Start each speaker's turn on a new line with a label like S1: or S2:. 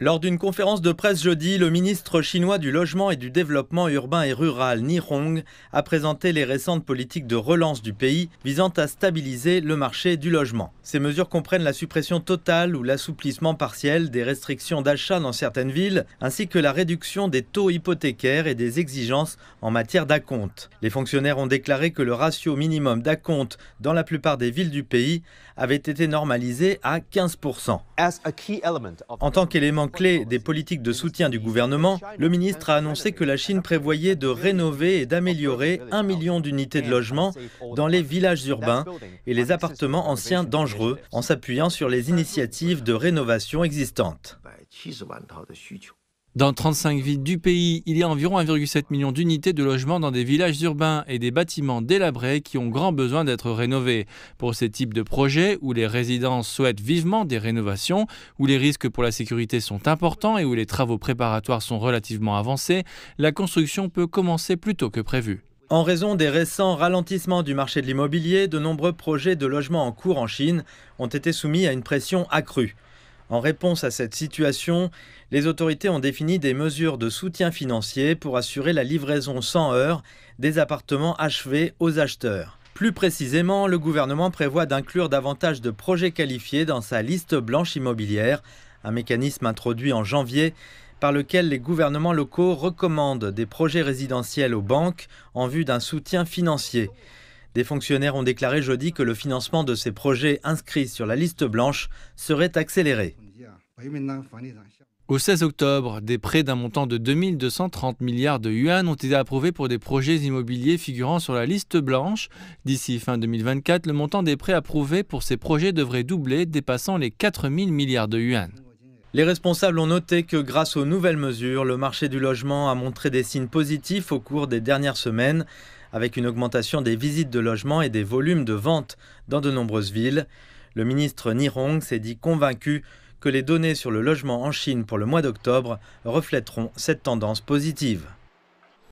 S1: Lors d'une conférence de presse jeudi, le ministre chinois du Logement et du Développement urbain et rural, Ni Hong, a présenté les récentes politiques de relance du pays visant à stabiliser le marché du logement. Ces mesures comprennent la suppression totale ou l'assouplissement partiel des restrictions d'achat dans certaines villes, ainsi que la réduction des taux hypothécaires et des exigences en matière d'acompte. Les fonctionnaires ont déclaré que le ratio minimum d'acompte dans la plupart des villes du pays avait été normalisé à 15%. En tant qu'élément en clé des politiques de soutien du gouvernement, le ministre a annoncé que la Chine prévoyait de rénover et d'améliorer un million d'unités de logement dans les villages urbains et les appartements anciens dangereux en s'appuyant sur les initiatives de rénovation existantes.
S2: Dans 35 villes du pays, il y a environ 1,7 million d'unités de logements dans des villages urbains et des bâtiments délabrés qui ont grand besoin d'être rénovés. Pour ces types de projets où les résidents souhaitent vivement des rénovations, où les risques pour la sécurité sont importants et où les travaux préparatoires sont relativement avancés, la construction peut commencer plus tôt que prévu.
S1: En raison des récents ralentissements du marché de l'immobilier, de nombreux projets de logements en cours en Chine ont été soumis à une pression accrue. En réponse à cette situation, les autorités ont défini des mesures de soutien financier pour assurer la livraison sans heurts des appartements achevés aux acheteurs. Plus précisément, le gouvernement prévoit d'inclure davantage de projets qualifiés dans sa liste blanche immobilière, un mécanisme introduit en janvier par lequel les gouvernements locaux recommandent des projets résidentiels aux banques en vue d'un soutien financier. Des fonctionnaires ont déclaré jeudi que le financement de ces projets inscrits sur la liste blanche serait accéléré. Au 16 octobre, des prêts d'un montant de 2230 milliards de yuan ont été approuvés pour des
S2: projets immobiliers figurant sur la liste blanche. D'ici fin 2024, le montant des prêts approuvés
S1: pour ces projets devrait doubler, dépassant les 4000 milliards de yuan. Les responsables ont noté que grâce aux nouvelles mesures, le marché du logement a montré des signes positifs au cours des dernières semaines, avec une augmentation des visites de logements et des volumes de vente dans de nombreuses villes. Le ministre Nirong s'est dit convaincu que les données sur le logement en Chine pour le mois d'octobre reflèteront cette tendance positive.